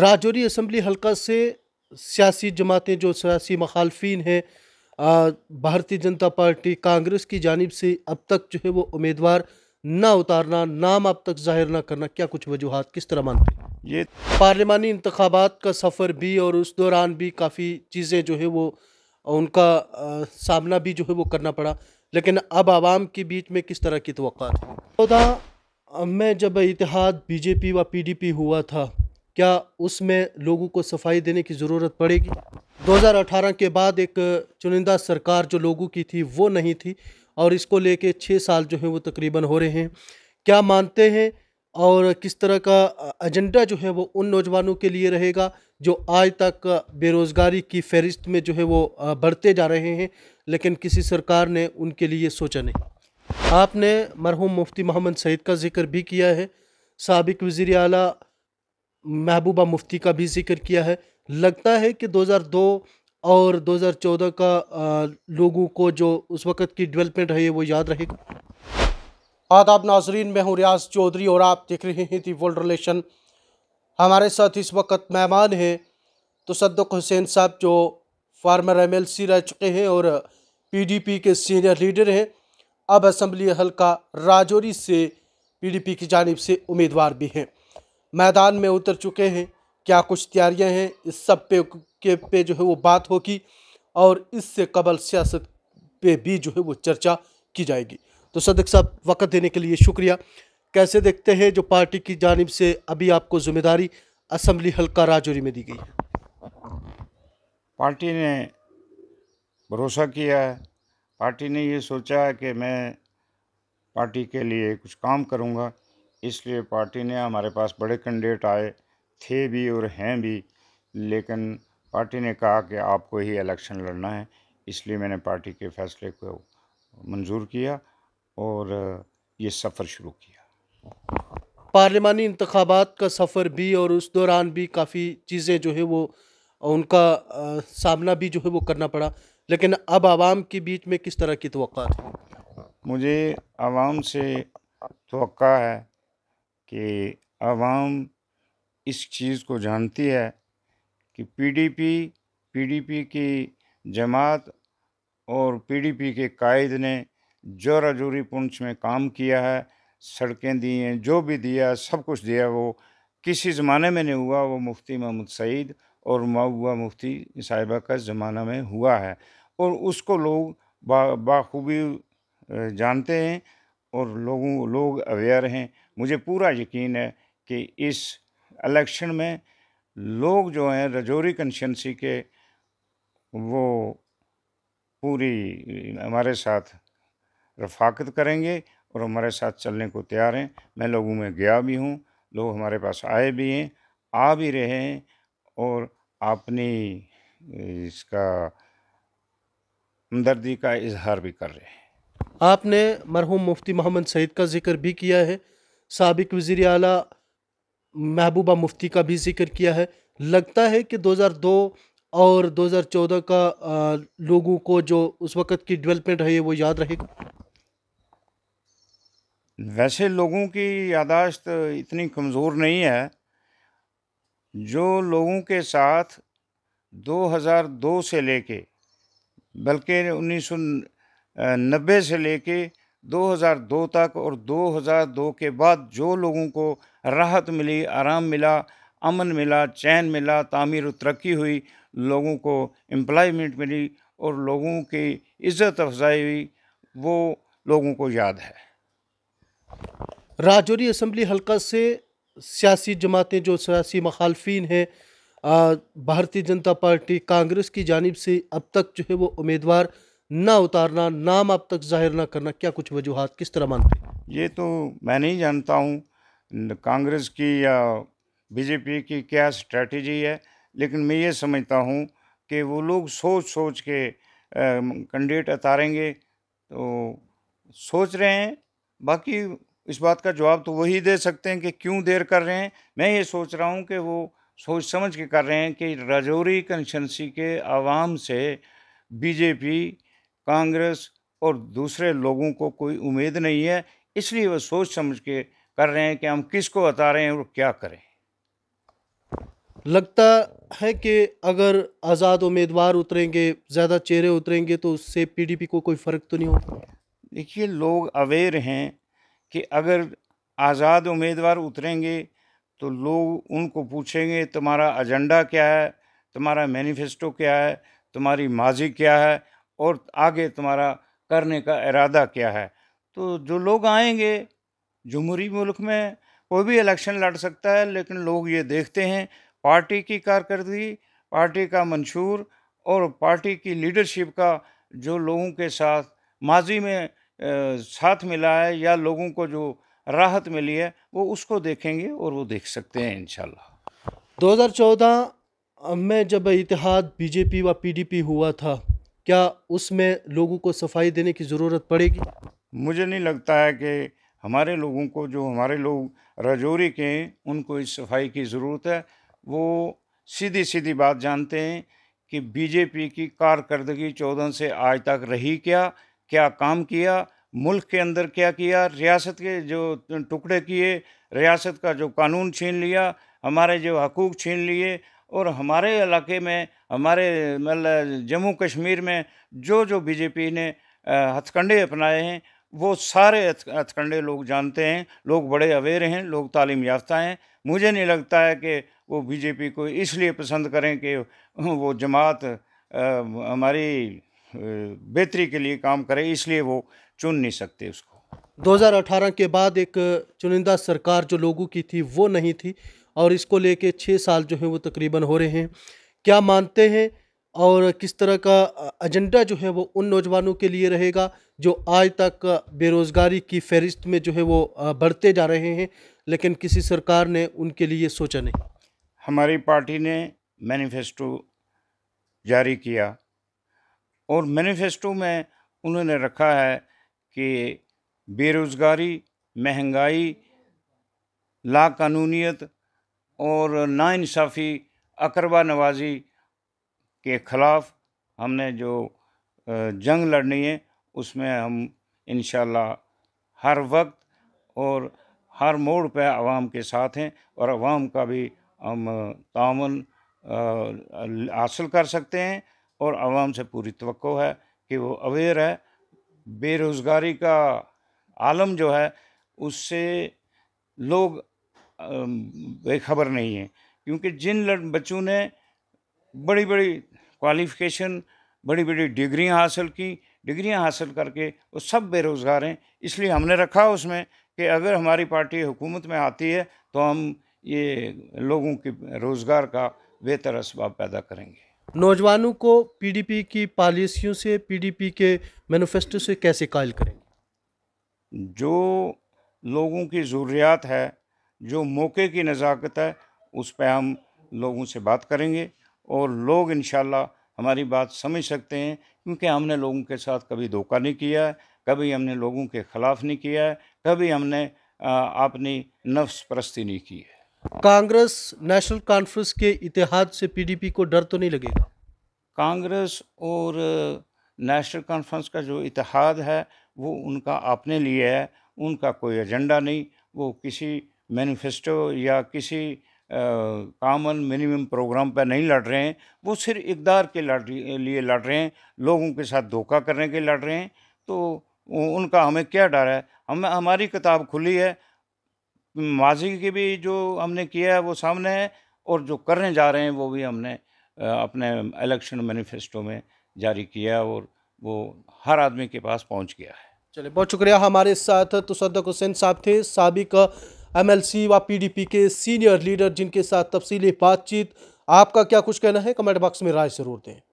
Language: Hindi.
राजौरी असम्बली हलका से सियासी जमातें जो सियासी मखालफी हैं भारतीय जनता पार्टी कांग्रेस की जानब से अब तक जो है वो उम्मीदवार ना उतारना नाम अब तक जाहिर ना करना क्या कुछ वजूहत किस तरह मानते हैं ये पार्लिमानी इंतबात का सफ़र भी और उस दौरान भी काफ़ी चीज़ें जो है वो उनका आ, सामना भी जो है वो करना पड़ा लेकिन अब आवाम के बीच में किस तरह की तो चौदह मैं जब इतिहाद बीजेपी व पीडीपी हुआ था क्या उसमें लोगों को सफाई देने की ज़रूरत पड़ेगी 2018 के बाद एक चुनिंदा सरकार जो लोगों की थी वो नहीं थी और इसको लेके छः साल जो है वो तकरीबन हो रहे हैं क्या मानते हैं और किस तरह का एजेंडा जो है वो उन नौजवानों के लिए रहेगा जो आज तक बेरोज़गारी की फहरिस्त में जो है वो बढ़ते जा रहे हैं लेकिन किसी सरकार ने उनके लिए सोचा नहीं आपने मरहूम मुफ्ती मोहम्मद सईद का जिक्र भी किया है सबक वज़ी अला महबूबा मुफ्ती का भी जिक्र किया है लगता है कि 2002 और 2014 का लोगों को जो उस वक़्त की डेवलपमेंट है वो याद रहेगा आदाब नाजरीन मैं हूँ रियाज चौधरी और आप देख रहे हैं दी वर्ल्ड रिलेशन हमारे साथ इस वक्त मेहमान हैं तो सद्दक हुसैन साहब जो फार्मर एम रह चुके हैं और पीडीपी के सीनियर लीडर हैं अब असम्बली हल्का राजौरी से पीडीपी की जानब से उम्मीदवार भी हैं मैदान में उतर चुके हैं क्या कुछ तैयारियां हैं इस सब पे के पे जो है वो बात होगी और इससे कबल सियासत पे भी जो है वो चर्चा की जाएगी तो सदक साहब वक्त देने के लिए शुक्रिया कैसे देखते हैं जो पार्टी की जानब से अभी आपको जिम्मेदारी असम्बली हल्का राजौरी में दी गई है पार्टी ने भरोसा किया है पार्टी ने ये सोचा है कि मैं पार्टी के लिए कुछ काम करूँगा इसलिए पार्टी ने हमारे पास बड़े कैंडिडेट आए थे भी और हैं भी लेकिन पार्टी ने कहा कि आपको ही इलेक्शन लड़ना है इसलिए मैंने पार्टी के फैसले को मंजूर किया और ये सफ़र शुरू किया पार्लिमानी इंतबात का सफ़र भी और उस दौरान भी काफ़ी चीज़ें जो है वो उनका आ, सामना भी जो है वो करना पड़ा लेकिन अब आवाम के बीच में किस तरह की तो मुझे आवाम से तो है कि आवाम इस चीज़ को जानती है कि पीडीपी पीडीपी की जमात और पीडीपी के कायद ने जोरा जोरी पुंछ में काम किया है सड़कें दी हैं जो भी दिया सब कुछ दिया वो किसी ज़माने में नहीं हुआ वो मुफ्ती महमूद सईद और मऊआ मुफ्ती साहिबा का ज़माना में हुआ है और उसको लोग बाखूबी जानते हैं और लोगों लोग अवेयर हैं मुझे पूरा यकीन है कि इस इलेक्शन में लोग जो हैं रजौरी कंशंसी के वो पूरी हमारे साथ रफाकत करेंगे और हमारे साथ चलने को तैयार हैं मैं लोगों में गया भी हूँ लोग हमारे पास आए भी हैं आ भी रहे हैं और अपनी इसका हमदर्दी का इजहार भी कर रहे हैं आपने मरहूम मुफ्ती मोहम्मद सईद का जिक्र भी किया है सबक वज़ी अला महबूबा मुफ्ती का भी जिक्र किया है लगता है कि 2002 और 2014 का लोगों को जो उस वक़्त की डेवलपमेंट है वो याद रहेगा वैसे लोगों की यादाश्त इतनी कमज़ोर नहीं है जो लोगों के साथ 2002 से लेके बल्कि उन्नीस नब्बे से लेके 2002 तक और 2002 के बाद जो लोगों को राहत मिली आराम मिला अमन मिला चैन मिला तामीर और तरक्की हुई लोगों को एम्प्लॉयमेंट मिली और लोगों की इज़्ज़त अफजाई हुई वो लोगों को याद है राजौरी असम्बली हलका से सियासी जमातें जो सियासी मखालफी हैं भारतीय जनता पार्टी कांग्रेस की जानब से अब तक जो है वो उम्मीदवार ना उतारना नाम आप तक जाहिर ना करना क्या कुछ वजूहत किस तरह मानते हैं ये तो मैं नहीं जानता हूँ कांग्रेस की या बीजेपी की क्या स्ट्रैटेजी है लेकिन मैं ये समझता हूँ कि वो लोग सोच सोच के कैंडिडेट उतारेंगे तो सोच रहे हैं बाकी इस बात का जवाब तो वही दे सकते हैं कि क्यों देर कर रहे हैं मैं ये सोच रहा हूँ कि वो सोच समझ के कर रहे हैं कि राजौरी कंस्टेंसी के आवाम से बीजेपी कांग्रेस और दूसरे लोगों को कोई उम्मीद नहीं है इसलिए वह सोच समझ के कर रहे हैं कि हम किसको बता रहे हैं और क्या करें लगता है कि अगर आज़ाद उम्मीदवार उतरेंगे ज़्यादा चेहरे उतरेंगे तो उससे पीडीपी को कोई फ़र्क तो नहीं होगा देखिए लोग अवेयर हैं कि अगर आज़ाद उम्मीदवार उतरेंगे तो लोग उनको पूछेंगे तुम्हारा एजेंडा क्या है तुम्हारा मैनिफेस्टो क्या है तुम्हारी माजी क्या है और आगे तुम्हारा करने का इरादा क्या है तो जो लोग आएंगे जमहूरी मुल्क में कोई भी इलेक्शन लड़ सकता है लेकिन लोग ये देखते हैं पार्टी की कारकर्दगी पार्टी का मंशूर और पार्टी की लीडरशिप का जो लोगों के साथ माजी में आ, साथ मिला है या लोगों को जो राहत मिली है वो उसको देखेंगे और वो देख सकते हैं इन 2014 में जब इतिहाद बीजेपी व पीडीपी हुआ था क्या उसमें लोगों को सफाई देने की ज़रूरत पड़ेगी मुझे नहीं लगता है कि हमारे लोगों को जो हमारे लोग रजौरी के हैं उनको इस सफाई की ज़रूरत है वो सीधी सीधी बात जानते हैं कि बीजेपी की कारकर्दगी चौदह से आज तक रही क्या क्या काम किया मुल्क के अंदर क्या किया रियासत के जो टुकड़े किए रियासत का जो कानून छीन लिया हमारे जो हकूक़ छीन लिए और हमारे इलाके में हमारे मतलब जम्मू कश्मीर में जो जो बीजेपी ने हथकंडे अपनाए हैं वो सारे हथकंडे लोग जानते हैं लोग बड़े अवेयर हैं लोग तालीम याफ्ता हैं मुझे नहीं लगता है कि वो बीजेपी को इसलिए पसंद करें कि वो जमात हमारी बेहतरी के लिए काम करे इसलिए वो चुन नहीं सकते उसको 2018 के बाद एक चुनिंदा सरकार जो लोगों की थी वो नहीं थी और इसको लेके छः साल जो है वो तकरीबन हो रहे हैं क्या मानते हैं और किस तरह का एजेंडा जो है वो उन नौजवानों के लिए रहेगा जो आज तक बेरोज़गारी की फहरिस्त में जो है वो बढ़ते जा रहे हैं लेकिन किसी सरकार ने उनके लिए सोचा नहीं हमारी पार्टी ने मैनिफेस्टो जारी किया और मैनिफेस्टो में उन्होंने रखा है कि बेरोज़गारी महंगाई लाकानूनीत और नाानसाफ़ी अकरबा नवाजी के ख़िलाफ़ हमने जो जंग लड़नी है उसमें हम इन हर वक्त और हर मोड़ पर आवाम के साथ हैं और आवाम का भी हम तान हासिल कर सकते हैं और आवाम से पूरी तो है कि वो अवेयर है बेरोज़गारी का आलम जो है उससे लोग बेखबर नहीं हैं क्योंकि जिन बच्चों ने बड़ी बड़ी क्वालिफ़िकेशन बड़ी बड़ी डिग्रियां हासिल की डिग्रियां हासिल करके वो सब बेरोज़गार हैं इसलिए हमने रखा उसमें कि अगर हमारी पार्टी हुकूमत में आती है तो हम ये लोगों के रोज़गार का बेहतर इसबाब पैदा करेंगे नौजवानों को पीडीपी की पॉलिसियों से पीडीपी के मैनिफेस्टो से कैसे कायल करेंगे जो लोगों की ज़रूरियात है जो मौके की नज़ाकत है उस पर हम लोगों से बात करेंगे और लोग इन हमारी बात समझ सकते हैं क्योंकि हमने लोगों के साथ कभी धोखा नहीं किया है कभी हमने लोगों के ख़िलाफ़ नहीं किया है कभी हमने अपनी नफ्स परस्ती नहीं की है कांग्रेस नेशनल कॉन्फ्रेंस के इतिहाद से पीडीपी को डर तो नहीं लगेगा कांग्रेस और नेशनल कॉन्फ्रेंस का जो इतिहाद है वो उनका अपने लिए है उनका कोई एजेंडा नहीं वो किसी मैनिफेस्टो या किसी कामन मिनिमम प्रोग्राम पर नहीं लड़ रहे हैं वो सिर्फ इकदार के लड़ लिए लड़ रहे हैं लोगों के साथ धोखा करने के लड़ रहे हैं तो उनका हमें क्या डर है हम हमारी किताब खुली है माजी की भी जो हमने किया है वो सामने है और जो करने जा रहे हैं वो भी हमने अपने इलेक्शन मैनिफेस्टो में जारी किया और वो हर आदमी के पास पहुंच गया है चलिए बहुत शुक्रिया हमारे साथ तुसदक हुसैन साहब थे सबक एम एल सी व पी डी पी के सीनियर लीडर जिनके साथ तफसीली बातचीत आपका क्या कुछ कहना है कमेंट बॉक्स में राय ज़रूर दें